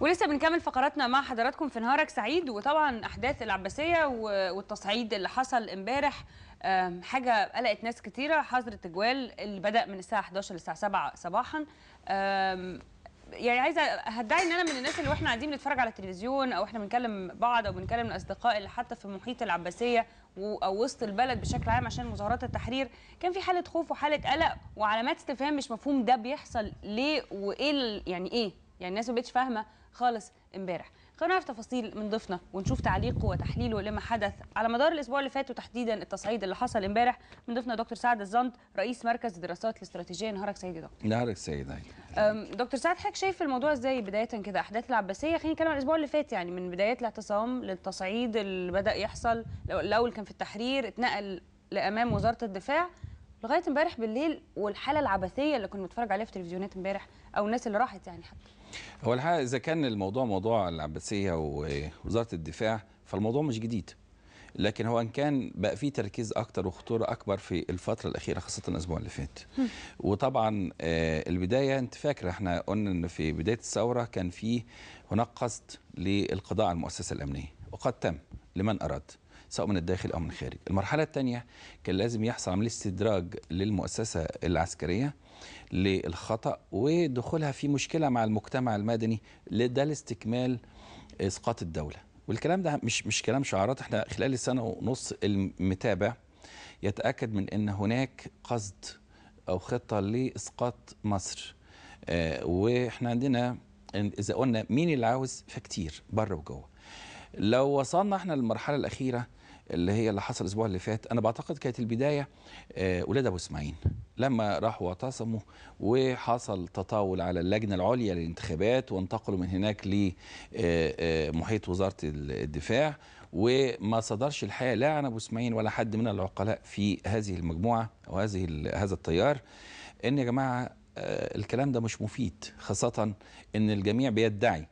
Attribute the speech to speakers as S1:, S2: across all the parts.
S1: ولسه بنكمل فقراتنا مع حضراتكم في نهارك سعيد وطبعا احداث العباسيه والتصعيد اللي حصل امبارح حاجه قلقت ناس كتيره حظر التجوال اللي بدا من الساعه 11 للساعه 7 صباحا يعني عايزه هدعي ان انا من الناس اللي واحنا قاعدين بنتفرج على التلفزيون او احنا بنكلم بعض او بنكلم الاصدقاء اللي حتى في محيط العباسيه او وسط البلد بشكل عام عشان مظاهرات التحرير كان في حاله خوف وحاله قلق وعلامات استفهام مش مفهوم ده بيحصل ليه وايه يعني ايه يعني الناس ما بقتش فاهمه خالص امبارح خلينا نعرف تفاصيل من ضيفنا ونشوف تعليقه وتحليله لما حدث على مدار الاسبوع اللي فات وتحديدا التصعيد اللي حصل امبارح من ضيفنا دكتور سعد الزند رئيس مركز الدراسات الاستراتيجيه نهارك سيدي دكتور
S2: نهارك سيدي
S1: دكتور سعد حضرتك شايف الموضوع ازاي بدايه كده احداث العباسيه خلينا نتكلم عن الاسبوع اللي فات يعني من بدايه الاعتصام للتصعيد اللي بدا يحصل الاول كان في التحرير اتنقل لامام وزاره الدفاع لغايه امبارح بالليل والحاله العبثيه اللي كنا بنتفرج عليها في تلفزيونات امبارح او الناس اللي راحت يعني حتى
S2: هو الحقيقه اذا كان الموضوع موضوع العباسيه ووزاره الدفاع فالموضوع مش جديد لكن هو ان كان بقى في تركيز اكتر وخطوره اكبر في الفتره الاخيره خاصه الاسبوع اللي فات وطبعا آه، البدايه انت فاكره احنا قلنا ان في بدايه الثوره كان في هناك قصد للقضاء على المؤسسه الامنيه وقد تم لمن اراد سواء من الداخل او من الخارج المرحله الثانيه كان لازم يحصل عمليه استدراج للمؤسسه العسكريه للخطا ودخولها في مشكله مع المجتمع المدني ده لاستكمال اسقاط الدوله والكلام ده مش مش كلام شعارات احنا خلال السنه ونص المتابع يتاكد من ان هناك قصد او خطه لاسقاط مصر آه واحنا عندنا اذا قلنا مين اللي عاوز فكتير بره وجوه لو وصلنا احنا للمرحله الاخيره اللي هي اللي حصل الاسبوع اللي فات انا بعتقد كانت البدايه اولاد آه، ابو اسماعيل لما راحوا واعتصموا وحصل تطاول على اللجنه العليا للانتخابات وانتقلوا من هناك لمحيط آه، آه، وزاره الدفاع وما صدرش الحقيقه لا عن ابو اسماعيل ولا حد من العقلاء في هذه المجموعه او هذه هذا التيار ان يا جماعه الكلام ده مش مفيد خاصه ان الجميع بيدعي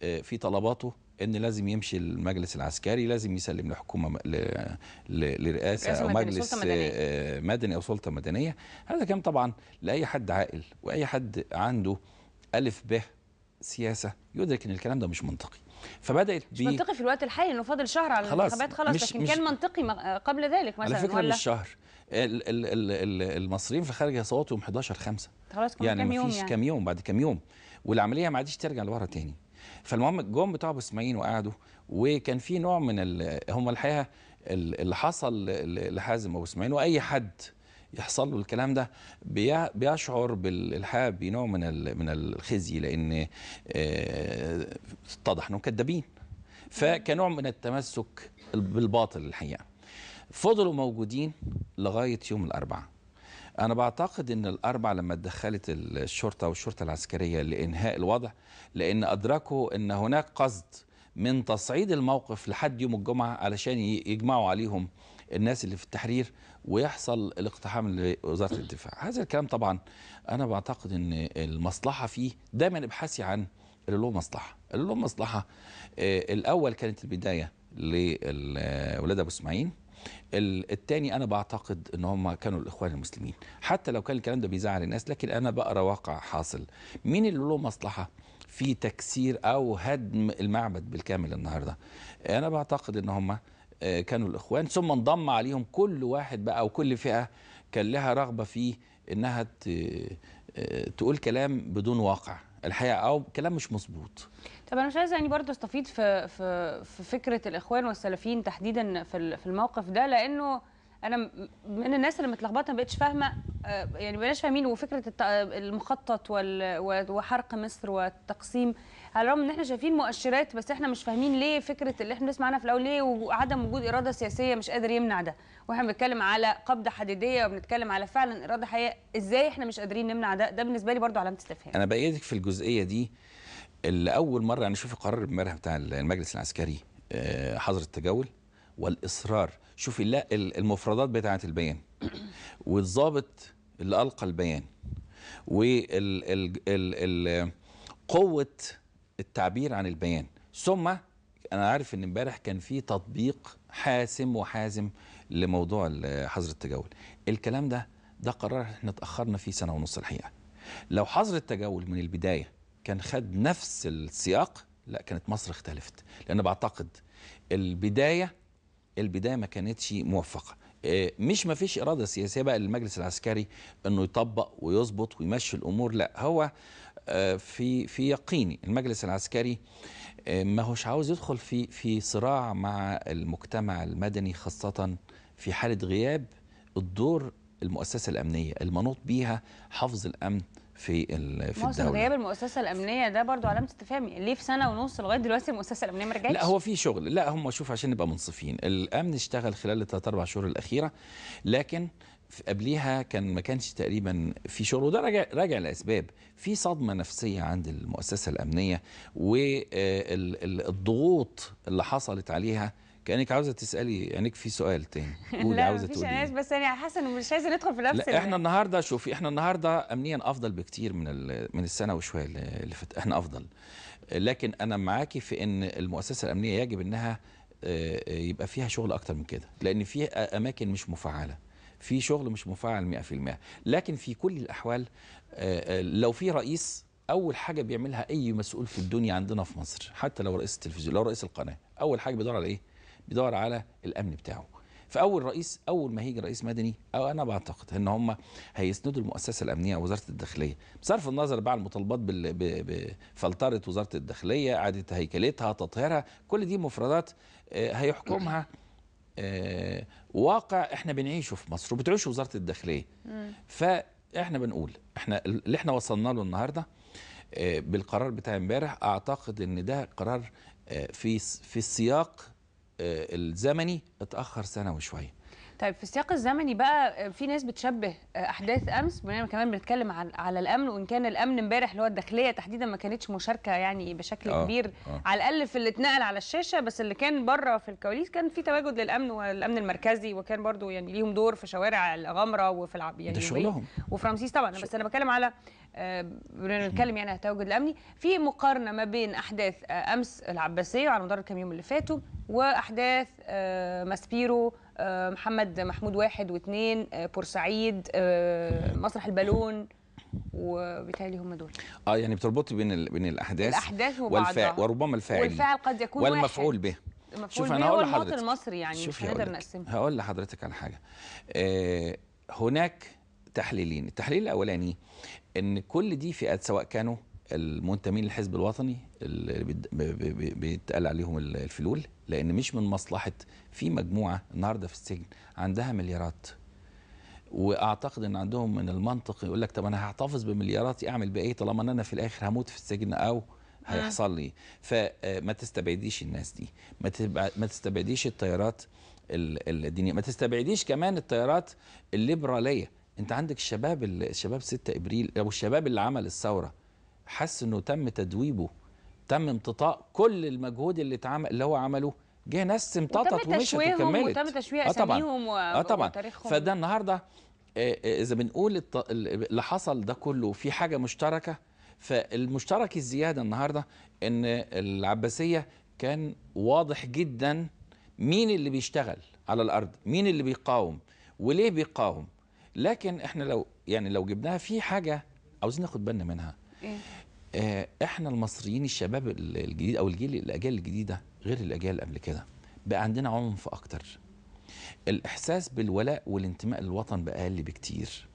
S2: في طلباته ان لازم يمشي المجلس العسكري لازم يسلم لحكومه لرئاسه او مجلس مدني. آه، مدني او سلطه مدنيه هذا كان طبعا لاي حد عاقل واي حد عنده الف ب سياسه يدرك ان الكلام ده مش منطقي فبدات مش منطقي
S1: في الوقت الحالي انه فاضل شهر على الانتخابات خلاص مش لكن مش كان منطقي قبل ذلك مثلا على فكره ولا؟ مش
S2: شهر المصريين في الخارج صوتهم يعني يوم 11 5
S1: خلاص يعني كم يوم يعني
S2: مفيش يوم بعد كم يوم والعمليه ما عادش ترجع لورا تاني فالمهم جم بتوع ابو اسماعيل وقعدوا وكان في نوع من هم الحقيقه اللي حصل لحازم ابو اسماعيل واي حد يحصل له الكلام ده بيشعر بالالحاب بنوع من من الخزي لان آه، اتضح انهم كذابين فكنوع من التمسك بالباطل الحقيقه فضلوا موجودين لغايه يوم الاربعاء انا بعتقد ان الاربع لما اتدخلت الشرطه والشرطه العسكريه لانهاء الوضع لان ادركوا ان هناك قصد من تصعيد الموقف لحد يوم الجمعه علشان يجمعوا عليهم الناس اللي في التحرير ويحصل الاقتحام لوزاره الدفاع هذا الكلام طبعا انا بعتقد ان المصلحه فيه دايما ابحثي عن اللي له مصلحه اللي له مصلحه آه، الاول كانت البدايه لولاد ابو اسماعيل التاني انا بعتقد ان هم كانوا الاخوان المسلمين حتى لو كان الكلام ده بيزعل الناس لكن انا بقرا واقع حاصل مين اللي له مصلحه في تكسير او هدم المعبد بالكامل النهارده انا بعتقد ان هم آه، كانوا الاخوان ثم انضم عليهم كل واحد بقى او كل فئه كان لها رغبه في انها آه، تقول كلام بدون واقع الحقيقه او كلام مش مظبوط
S1: طب انا مش عايزه يعني برضه استفيض في في في فكره الاخوان والسلفيين تحديدا في في الموقف ده لانه انا من الناس اللي متلخبطه ما بقتش فاهمه آه، يعني بقناش فاهمين وفكره المخطط وحرق مصر والتقسيم على الرغم ان احنا شايفين مؤشرات بس احنا مش فاهمين ليه فكره اللي احنا بنسمع عنها في الاول ليه وعدم وجود اراده سياسيه مش قادر يمنع ده واحنا بنتكلم على قبضه حديديه وبنتكلم على فعلا اراده حقيقيه ازاي احنا مش قادرين نمنع ده ده بالنسبه لي برده علامه استفهام
S2: انا بايدك في الجزئيه دي اللي اول مره انا شوف قرار امبارح بتاع المجلس العسكري آه، حظر التجول والاصرار شوفي لا المفردات بتاعه البيان والضابط اللي القى البيان وال ال ال قوه التعبير عن البيان ثم انا عارف ان امبارح كان في تطبيق حاسم وحازم لموضوع حظر التجول الكلام ده ده قرار احنا اتاخرنا فيه سنه ونص الحقيقه لو حظر التجول من البدايه كان خد نفس السياق لا كانت مصر اختلفت لان بعتقد البدايه البدايه ما كانتش موفقه آه، مش ما فيش اراده سياسيه بقى للمجلس العسكري انه يطبق ويظبط ويمشي الامور لا هو آه، في في يقيني المجلس العسكري آه، ما هوش عاوز يدخل في في صراع مع المجتمع المدني خاصة في حالة غياب الدور المؤسسة الأمنية المنوط بيها حفظ الأمن في في الدوله غياب
S1: المؤسسه الامنيه ده برضو علامه استفهام ليه في سنه ونص لغايه دلوقتي المؤسسه الامنيه ما رجعتش لا هو
S2: في شغل لا هم شوف عشان نبقى منصفين الامن اشتغل خلال الثلاث اربع شهور الاخيره لكن قبليها كان ما كانش تقريبا في شغل وده راجع راجع لاسباب في صدمه نفسيه عند المؤسسه الامنيه والضغوط اللي حصلت عليها كانك عاوزه تسالي عينيك في سؤال تاني قولي عاوزه تقولي لا إيه؟ مش
S1: بس انا يعني حاسه انه مش عايزه ندخل في نفس لا احنا
S2: النهارده شوفي احنا النهارده امنيا افضل بكتير من من السنه وشويه اللي فاتت احنا افضل لكن انا معاكي في ان المؤسسه الامنيه يجب انها آه، يبقى فيها شغل اكتر من كده لان في اماكن مش مفعله في شغل مش مفعل 100% لكن في كل الأحوال آه، آه، لو في رئيس اول حاجه بيعملها اي مسؤول في الدنيا عندنا في مصر حتى لو رئيس التلفزيون لو رئيس القناه اول حاجه بيدور على ايه بيدور على الامن بتاعه فاول رئيس اول ما هيجي رئيس مدني او انا بعتقد ان هم هيسندوا المؤسسه الامنيه وزاره الداخليه بصرف النظر بقى عن المطالبات بفلتره وزاره الداخليه اعاده هيكلتها تطهيرها كل دي مفردات آه، هيحكمها آه، واقع احنا بنعيشه في مصر وبتعيشه وزاره الداخليه فاحنا بنقول احنا اللي احنا وصلنا له النهارده آه، بالقرار بتاع امبارح اعتقد ان ده قرار آه، في في السياق الزمني اتاخر سنه وشويه
S1: طيب في السياق الزمني بقى آه، في ناس بتشبه آه، احداث امس بما كمان بنتكلم عن على الامن وان كان الامن امبارح اللي هو الداخليه تحديدا ما كانتش مشاركه يعني بشكل أوه. كبير أوه. على الاقل في اللي اتنقل على الشاشه بس اللي كان بره في الكواليس كان في تواجد للامن والامن المركزي وكان برضو يعني ليهم دور في شوارع الغمره وفي العب يعني ده شغلهم وفي رمسيس طبعا بس انا بتكلم على بنتكلم آه، نتكلم يعني عن التواجد الامني في مقارنه ما بين احداث آه، امس العباسيه على مدار الكام يوم اللي فاتوا واحداث آه، ماسبيرو محمد محمود واحد واثنين بورسعيد مسرح البالون وبالتالي هم دول
S2: اه يعني بتربطي بين ال... بين الاحداث الاحداث والفاعل وربما الفاعل والفاعل
S1: قد يكون والمفعول به شوف انا هقول لحضرتك المصري يعني مش هنقدر نقسمها
S2: هقول لحضرتك على حاجه آه هناك تحليلين التحليل الاولاني ان كل دي فئات سواء كانوا المنتمين للحزب الوطني اللي بيتقال عليهم الفلول لان مش من مصلحه في مجموعه النهارده في السجن عندها مليارات واعتقد ان عندهم من المنطق يقول لك طب انا هحتفظ بملياراتي اعمل بايه ايه طالما ان انا في الاخر هموت في السجن او هيحصل لي فما تستبعديش الناس دي ما تستبعديش التيارات الدينيه ما تستبعديش كمان التيارات الليبراليه انت عندك الشباب الشباب 6 ابريل او الشباب اللي عمل الثوره حس انه تم تدويبه تم امتطاء كل المجهود اللي اتعمل اللي هو عمله جه ناس امتطت ومشت وكملت وتم تشويه آه اساميهم آه, آه آه طبعا فده النهارده اذا بنقول اللي حصل ده كله في حاجه مشتركه فالمشترك الزياده النهارده ان العباسيه كان واضح جدا مين اللي بيشتغل على الارض مين اللي بيقاوم وليه بيقاوم لكن احنا لو يعني لو جبناها في حاجه عاوزين ناخد بالنا منها إيه؟ آه، احنا المصريين الشباب الجديد او الجيل الاجيال الجديده غير الاجيال قبل كده بقى عندنا عنف اكتر الاحساس بالولاء والانتماء للوطن بقى اقل بكتير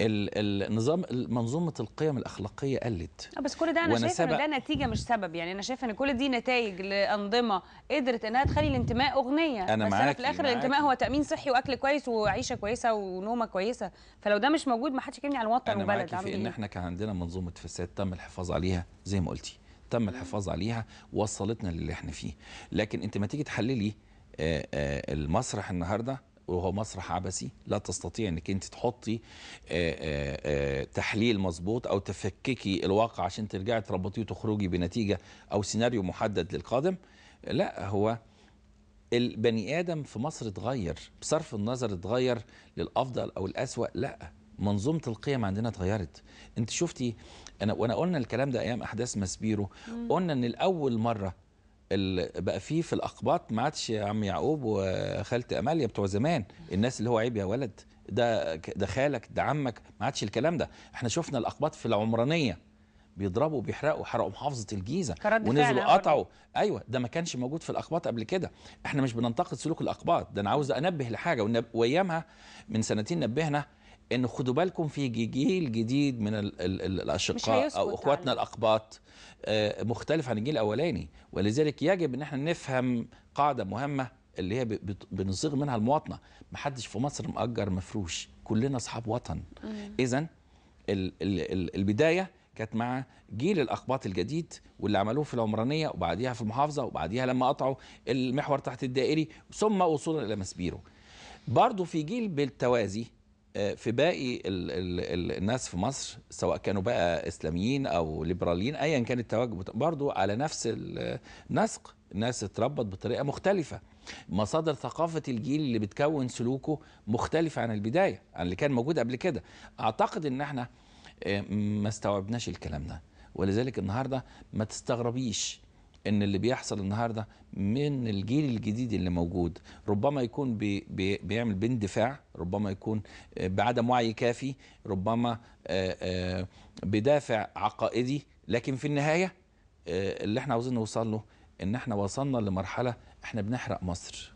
S2: النظام منظومه القيم الاخلاقيه قلت
S1: آه، بس كل ده انا شايفه ان ده نتيجه مش سبب يعني انا شايفه ان كل دي نتائج لانظمه قدرت انها تخلي الانتماء اغنيه انا بس معاك في الاخر الانتماء هو تامين صحي واكل كويس وعيشه كويسه ونومه كويسه فلو ده مش موجود ما حدش يكلمني على الوطن والبلد انا في ان إيه؟ احنا
S2: كان عندنا منظومه فساد تم الحفاظ عليها زي ما قلتي تم الحفاظ عليها وصلتنا للي احنا فيه لكن انت ما تيجي تحللي آه، آه، المسرح النهارده وهو مسرح عبثي لا تستطيع انك انت تحطي آه، آه، آه، تحليل مظبوط او تفككي الواقع عشان ترجعي تربطيه وتخرجي بنتيجه او سيناريو محدد للقادم لا هو البني ادم في مصر اتغير بصرف النظر اتغير للافضل او الاسوا لا منظومه القيم عندنا اتغيرت انت شفتي انا وانا قلنا الكلام ده ايام احداث ماسبيرو قلنا ان الاول مره بقى فيه في الاقباط ما عادش يا عم يعقوب وخالتي اماليا بتوع زمان الناس اللي هو عيب يا ولد ده ده خالك ده عمك ما عادش الكلام ده احنا شفنا الاقباط في العمرانيه بيضربوا وبيحرقوا حرقوا محافظه الجيزه ونزلوا قطعوا ايوه ده ما كانش موجود في الاقباط قبل كده احنا مش بننتقد سلوك الاقباط ده انا عاوز انبه لحاجه وايامها من سنتين نبهنا انه خدوا بالكم في جيل جديد من الـ الـ الاشقاء او اخواتنا يعني. الاقباط آه، مختلف عن الجيل الاولاني ولذلك يجب ان احنا نفهم قاعده مهمه اللي هي بنصيغ منها المواطنه ما حدش في مصر مأجر مفروش كلنا اصحاب وطن اذا البدايه كانت مع جيل الاقباط الجديد واللي عملوه في العمرانيه وبعديها في المحافظه وبعديها لما قطعوا المحور تحت الدائري ثم وصولا الى مسبيرو برضه في جيل بالتوازي في باقي الـ الـ الناس في مصر سواء كانوا بقى اسلاميين او ليبراليين ايا كان التوجه برضو على نفس النسق الناس اتربت بطريقه مختلفه مصادر ثقافه الجيل اللي بتكون سلوكه مختلفه عن البدايه عن اللي كان موجود قبل كده اعتقد ان احنا آه، ما استوعبناش الكلام ده ولذلك النهارده ما تستغربيش ان اللي بيحصل النهارده من الجيل الجديد اللي موجود ربما يكون بي بي بيعمل باندفاع ربما يكون آه، بعدم وعي كافي ربما آه، آه، بدافع عقائدي لكن في النهايه اللي احنا عاوزين نوصل له ان احنا وصلنا لمرحله احنا بنحرق مصر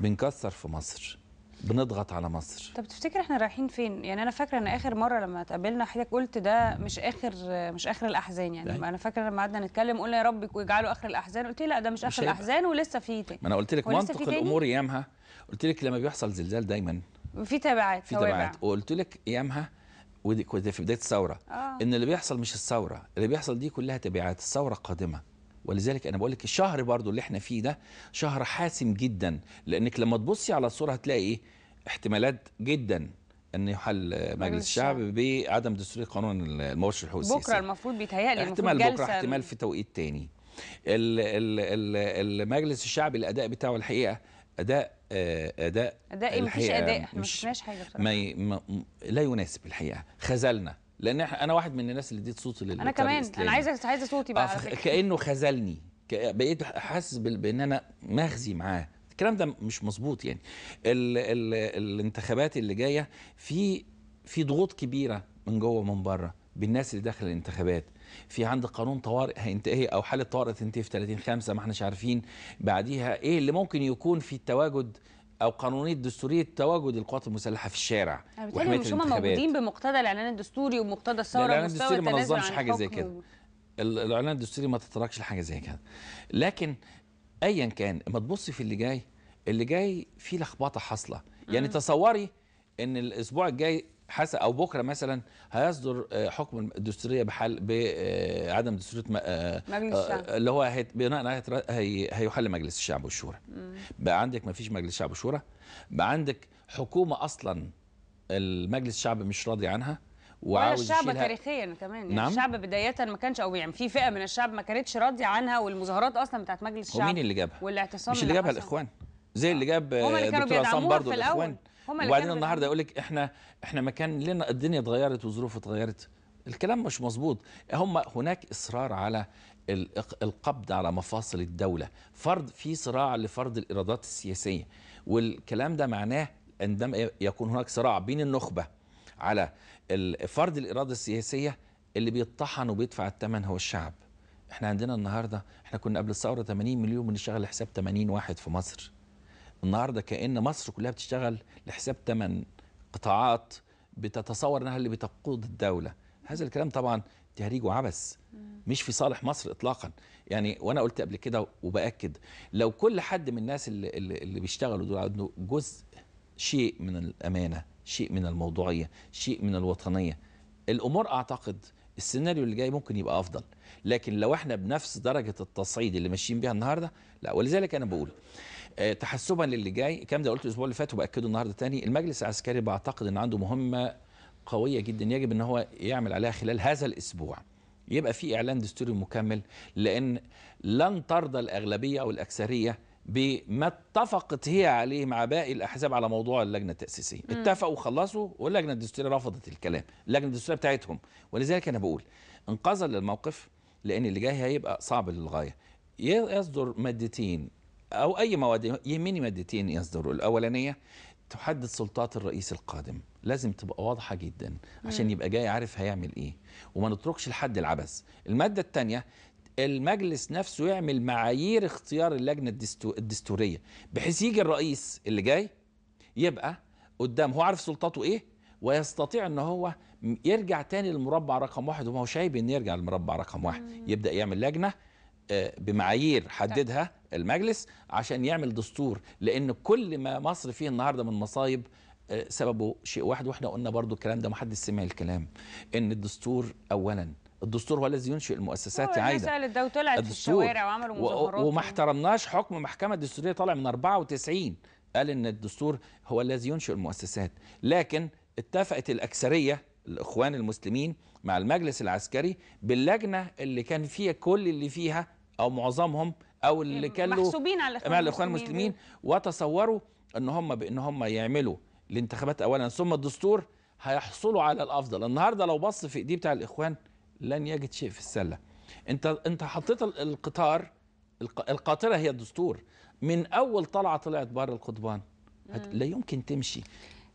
S2: بنكسر في مصر بنضغط على مصر
S1: طب تفتكر احنا رايحين فين يعني انا فاكره ان اخر مره لما اتقابلنا حضرتك قلت ده مش اخر مش اخر الاحزان يعني داي. يعني؟ انا فاكره لما قعدنا نتكلم قلنا يا رب يجعله اخر الاحزان قلت لي لا ده مش, مش اخر الاحزان ولسه في تاني ما
S2: انا قلت لك منطق الامور ايامها قلت لك لما بيحصل زلزال دايما
S1: في تبعات في تبعات
S2: وقلت لك ايامها ودي في بدايه الثوره آه. ان اللي بيحصل مش الثوره اللي بيحصل دي كلها تبعات الثوره قادمه ولذلك انا بقول لك الشهر برضو اللي احنا فيه ده شهر حاسم جدا لانك لما تبصي على الصوره هتلاقي ايه احتمالات جدا ان يحل مجلس الشعب بعدم دستوريه قانون المرشح الحوثي بكره
S1: المفروض بيتهيألي احتمال بكره احتمال
S2: في توقيت تاني المجلس الشعب الاداء بتاعه الحقيقه اداء آه، اداء
S1: اداء إيه؟ مفيش اداء احنا ما شفناش حاجه
S2: ما لا يناسب الحقيقه خذلنا لان انا واحد من الناس اللي اديت صوتي للمجتمع انا كمان الإسلامي. انا عايزه
S1: عايزه صوتي بقى آه
S2: كانه خذلني بقيت حاسس بان انا مغزي معاه الكلام ده مش مظبوط يعني ال ال الانتخابات اللي جايه في في ضغوط كبيره من جوه ومن بره بالناس اللي داخل الانتخابات في عند قانون طوارئ هينتهي او حاله طوارئ تنتهي في 30 5 ما احناش عارفين بعديها ايه اللي ممكن يكون في التواجد او قانونيه دستوريه تواجد القوات المسلحه في الشارع وحمايه مش هم موجودين
S1: بمقتضى الاعلان الدستوري ومقتضى الثوره الاعلان الدستوري ما نظمش حاجه زي كده
S2: الاعلان الدستوري ما تتركش لحاجه زي كده لكن ايا كان ما تبصي في اللي جاي اللي جاي فيه لخبطه حاصله يعني تصوري ان الاسبوع الجاي حسب او بكره مثلا هيصدر آه، حكم الدستوريه بحل بعدم آه، دستوريه آه، مجلس الشعب اللي هو هيت بناء هي هيحل مجلس الشعب والشورى بقى عندك ما فيش مجلس شعب وشورى بقى عندك حكومه اصلا المجلس الشعب مش راضي عنها وعاوز الشعب يشيلها.
S1: تاريخيا كمان يعني نعم؟ الشعب بدايه ما كانش او يعني في فئه من الشعب ما كانتش راضيه عنها والمظاهرات اصلا بتاعت مجلس الشعب ومين اللي جابها؟ والاعتصام مش اللي, جابها الاخوان
S2: زي اللي جاب دكتور عصام برضه الاخوان
S1: وبعدين النهارده يقول
S2: لك احنا احنا مكان لنا الدنيا اتغيرت وظروف اتغيرت الكلام مش مظبوط هم هناك اصرار على القبض على مفاصل الدوله فرض في صراع لفرض الايرادات السياسيه والكلام ده معناه عندما يكون هناك صراع بين النخبه على فرض الاراده السياسيه اللي بيطحن وبيدفع الثمن هو الشعب احنا عندنا النهارده احنا كنا قبل الثوره 80 مليون بنشتغل حساب 80 واحد في مصر النهارده كأن مصر كلها بتشتغل لحساب ثمان قطاعات بتتصور انها اللي بتقود الدوله هذا الكلام طبعا تهريج وعبث مش في صالح مصر اطلاقا يعني وانا قلت قبل كده وباكد لو كل حد من الناس اللي اللي بيشتغلوا دول عنده جزء شيء من الامانه شيء من الموضوعيه شيء من الوطنيه الامور اعتقد السيناريو اللي جاي ممكن يبقى افضل لكن لو احنا بنفس درجه التصعيد اللي ماشيين بيها النهارده لا ولذلك انا بقول آه، تحسبا للي جاي الكلام ده قلته الاسبوع اللي فات وباكده النهارده تاني المجلس العسكري بعتقد ان عنده مهمه قويه جدا يجب ان هو يعمل عليها خلال هذا الاسبوع يبقى في اعلان دستوري مكمل لان لن ترضى الاغلبيه او الاكثريه بما اتفقت هي عليه مع باقي الاحزاب على موضوع اللجنه التاسيسيه اتفقوا وخلصوا واللجنه الدستوريه رفضت الكلام اللجنه الدستوريه بتاعتهم ولذلك انا بقول انقذ للموقف لان اللي جاي هيبقى صعب للغايه يصدر مادتين أو أي مواد يهمني مادتين يصدروا الأولانية تحدد سلطات الرئيس القادم لازم تبقى واضحة جدا عشان يبقى جاي عارف هيعمل إيه وما نتركش لحد العبث المادة الثانية المجلس نفسه يعمل معايير اختيار اللجنة الدستورية بحيث يجي الرئيس اللي جاي يبقى قدام هو عارف سلطاته إيه ويستطيع ان هو يرجع تاني للمربع رقم واحد وما هوش عيب ان يرجع للمربع رقم واحد يبدا يعمل لجنه بمعايير حددها المجلس عشان يعمل دستور لان كل ما مصر فيه النهارده من مصايب آه، سببه شيء واحد واحنا قلنا برضو الكلام ده محدش سمع الكلام ان الدستور اولا الدستور هو الذي ينشئ المؤسسات يا عايده الدستور
S1: ده وطلعت في الشوارع وعملوا مظاهرات وما
S2: احترمناش حكم محكمه دستوريه طالع من 94 قال ان الدستور هو الذي ينشئ المؤسسات لكن اتفقت الاكثريه الاخوان المسلمين مع المجلس العسكري باللجنه اللي كان فيها كل اللي فيها او معظمهم او اللي كانوا محسوبين على الاخوان, الإخوان المسلمين وتصوروا ان هم بان هم يعملوا الانتخابات اولا ثم الدستور هيحصلوا على الافضل النهارده لو بص في ايديه بتاع الاخوان لن يجد شيء في السله انت انت حطيت القطار القاطره هي الدستور من اول طلعه طلعت بره القضبان لا يمكن تمشي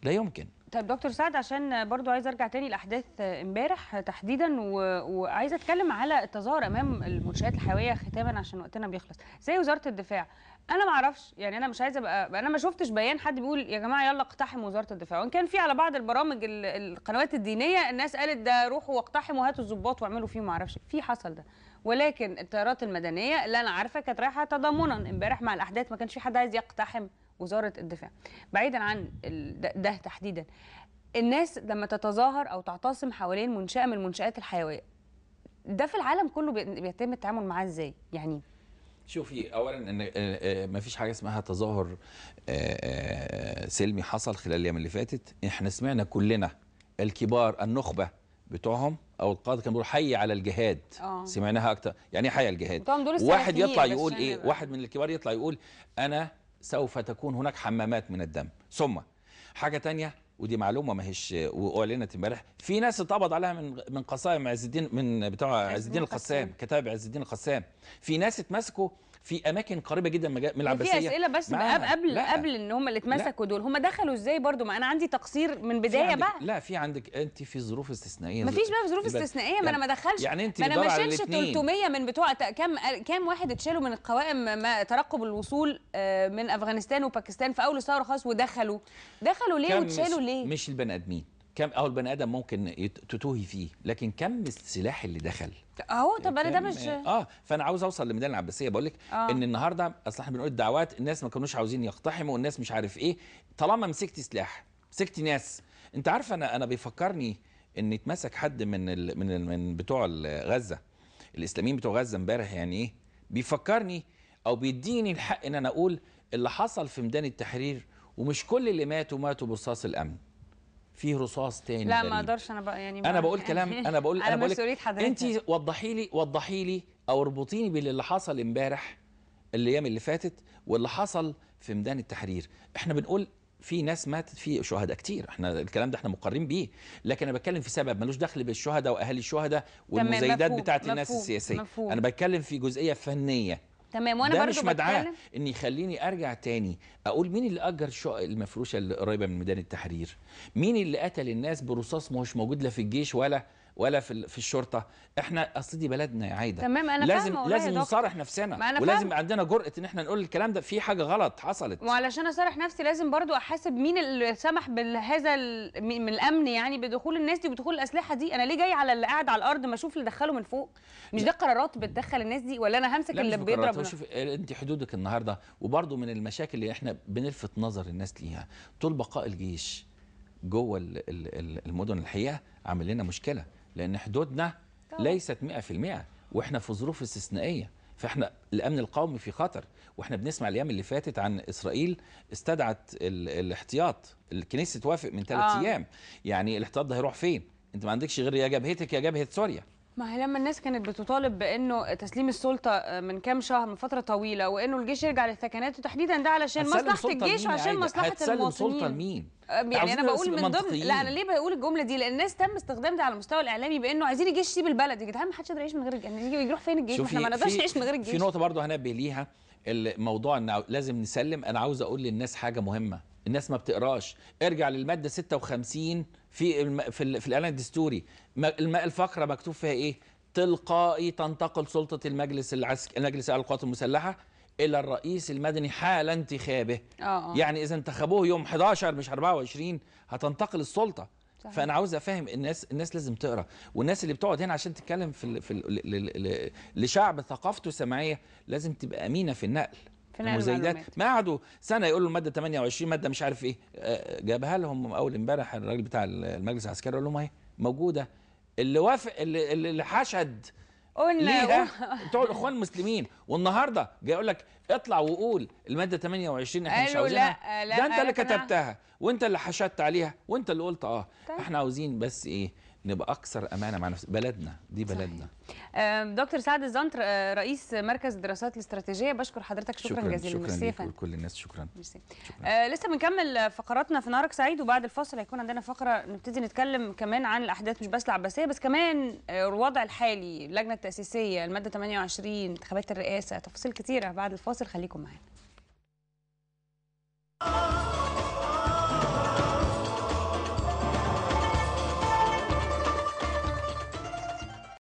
S2: لا يمكن
S1: طيب دكتور سعد عشان برضو عايز ارجع تاني لاحداث امبارح تحديدا و... وعايزه اتكلم على التظاهر امام المنشات الحيويه ختاما عشان وقتنا بيخلص زي وزاره الدفاع انا ما اعرفش يعني انا مش عايزه ابقى انا ما شفتش بيان حد بيقول يا جماعه يلا اقتحموا وزاره الدفاع وان كان في على بعض البرامج القنوات الدينيه الناس قالت ده روحوا واقتحموا هاتوا الظباط واعملوا فيهم ما اعرفش في حصل ده ولكن الطيارات المدنيه اللي انا عارفه كانت رايحه تضامنا امبارح مع الاحداث ما كانش في حد عايز يقتحم وزاره الدفاع بعيدا عن ده تحديدا الناس لما تتظاهر او تعتصم حوالين منشاه من المنشات الحيويه ده في العالم كله بيتم التعامل معاه ازاي يعني
S2: شوفي اولا ان آه، آه، ما فيش حاجه اسمها تظاهر آه، سلمي حصل خلال الايام اللي فاتت احنا سمعنا كلنا الكبار النخبه بتوعهم او القاده كان بيقول حي على الجهاد أوه. سمعناها اكتر يعني ايه حي على الجهاد واحد يطلع يقول يعني ايه بقى. واحد من الكبار يطلع يقول انا سوف تكون هناك حمامات من الدم ثم حاجه تانية ودي معلومه ما هيش واعلنت امبارح في ناس اتقبض عليها من من قصائم عز الدين من بتوع عز الدين القسام كتاب عز الدين القسام في ناس اتمسكوا في اماكن قريبه جدا من يعني العباسيه في اسئله بس قبل لا. قبل
S1: ان هم اللي اتمسكوا دول هم دخلوا ازاي برضو ما انا عندي تقصير من بدايه بقى
S2: لا في عندك انت في ظروف استثنائيه مفيش بقى ظروف استثنائيه ما انا يعني ما دخلش يعني انت ما انا ما شلتش 300
S1: من بتوع كام كام واحد اتشالوا من القوائم ترقب الوصول آه، من افغانستان وباكستان في اول ثوره خاص ودخلوا دخلوا ليه واتشالوا ليه
S2: مش البني ادمين كم اهو البني ادم ممكن تتوهي فيه لكن كم السلاح اللي دخل
S1: اهو طب انا ده مش آه،,
S2: اه فانا عاوز اوصل لميدان العباسيه بقول لك آه. ان النهارده اصل احنا بنقول الدعوات الناس ما كانوش عاوزين يقتحموا والناس مش عارف ايه طالما مسكت سلاح مسكت ناس انت عارف انا انا بيفكرني ان اتمسك حد من ال من ال من بتوع غزه الاسلاميين بتوع غزه امبارح يعني ايه بيفكرني او بيديني الحق ان انا اقول اللي حصل في ميدان التحرير ومش كل اللي ماتوا ماتوا برصاص الامن فيه رصاص تاني لا ما اقدرش
S1: انا بقى يعني انا بقول كلام يعني انا بقول انا بقول
S2: انت وضحي لي وضحي لي او اربطيني باللي حصل امبارح الايام اللي فاتت واللي حصل في ميدان التحرير احنا بنقول في ناس ماتت في شهداء كتير احنا الكلام ده احنا مقرين بيه لكن انا بتكلم في سبب ملوش دخل بالشهداء واهالي الشهداء والمزايدات بتاعه الناس السياسيه انا بتكلم في جزئيه فنيه
S1: تمام وانا برضه برضو مش مدعاه
S2: ان يخليني ارجع تاني اقول مين اللي اجر الشقق المفروشه اللي قريبه من ميدان التحرير مين اللي قتل الناس برصاص مش موجود لا في الجيش ولا ولا في في الشرطه احنا اصل دي بلدنا يا عايده تمام انا لازم لازم نصارح نفسنا ما أنا ولازم فهم. عندنا جرأه ان احنا نقول الكلام ده في حاجه غلط حصلت
S1: وعلشان اصارح نفسي لازم برضو احاسب مين اللي سمح بهذا من الامن يعني بدخول الناس دي ودخول الاسلحه دي انا ليه جاي على اللي قاعد على الارض ما اشوف اللي دخله من فوق مش ده قرارات بتدخل الناس دي ولا انا همسك اللي بيضرب شوف
S2: انت حدودك النهارده وبرضو من المشاكل اللي احنا بنلفت نظر الناس ليها طول بقاء الجيش جوه المدن الحقيقه عامل لنا مشكله لأن حدودنا ليست 100% وإحنا في ظروف استثنائية فإحنا الأمن القومي في خطر وإحنا بنسمع الأيام اللي فاتت عن إسرائيل استدعت الاحتياط الكنيسة توافق من ثلاث آه. أيام يعني الاحتياط ده هيروح فين؟ أنت ما عندكش غير يا جبهتك يا جبهة سوريا
S1: ما هي لما الناس كانت بتطالب بانه تسليم السلطه من كام شهر من فتره طويله وانه الجيش يرجع للثكنات وتحديدا ده علشان مصلحه الجيش وعشان مصلحه المواطنين هتسلم سلطه لمين؟ يعني انا بقول من ضمن لا انا ليه بقول الجمله دي لان الناس تم استخدام ده على المستوى الاعلامي بانه عايزين الجيش يسيب البلد يا جدعان ما حدش يقدر يعيش من غير الجيش يروح فين الجيش احنا ما نقدرش نعيش من غير الجيش في نقطه
S2: برضه هنبه ليها الموضوع ان لازم نسلم انا عاوز اقول للناس حاجه مهمه الناس ما بتقراش ارجع للماده 56 في الم... في, ال... في الاعلان الدستوري الفقره مكتوب فيها ايه تلقائي تنتقل سلطه المجلس العسكري المجلس القوات للقوات المسلحه إلى الرئيس المدني حال انتخابه
S1: آه. آه. يعني
S2: إذا انتخبوه يوم 11 مش 24 هتنتقل السلطة صحيح. فانا عاوز افهم الناس الناس لازم تقرا والناس اللي بتقعد هنا عشان تتكلم في الـ في الـ لشعب ثقافته سمعيه لازم تبقى امينه في النقل المزايدات ما قعدوا سنه يقولوا الماده 28 ماده مش عارف ايه آه، جابها لهم اول امبارح الراجل بتاع المجلس العسكري قال لهم اهي موجوده اللي وافق اللي, اللي حشد قلنا ليه بتوع الاخوان المسلمين والنهارده جاي يقول لك اطلع وقول الماده 28 احنا مش عاوزينها لا لا ده انت اللي كتبتها وانت اللي حشدت عليها وانت اللي قلت اه طيب. احنا عاوزين بس ايه نبقى اكثر امانه مع نفس بلدنا دي بلدنا
S1: صحيح. دكتور سعد الزنطر آه، رئيس مركز الدراسات الاستراتيجيه بشكر حضرتك شكرا, شكرا جزيلا شكرا ميرسي شكرا ولكل الناس شكرا, شكرا. آه لسه بنكمل فقراتنا في نهارك سعيد وبعد الفاصل هيكون عندنا فقره نبتدي نتكلم كمان عن الاحداث مش بس العباسيه بس كمان آه، الوضع الحالي اللجنه التاسيسيه الماده 28 انتخابات الرئاسه تفاصيل كثيره بعد الفاصل خليكم معانا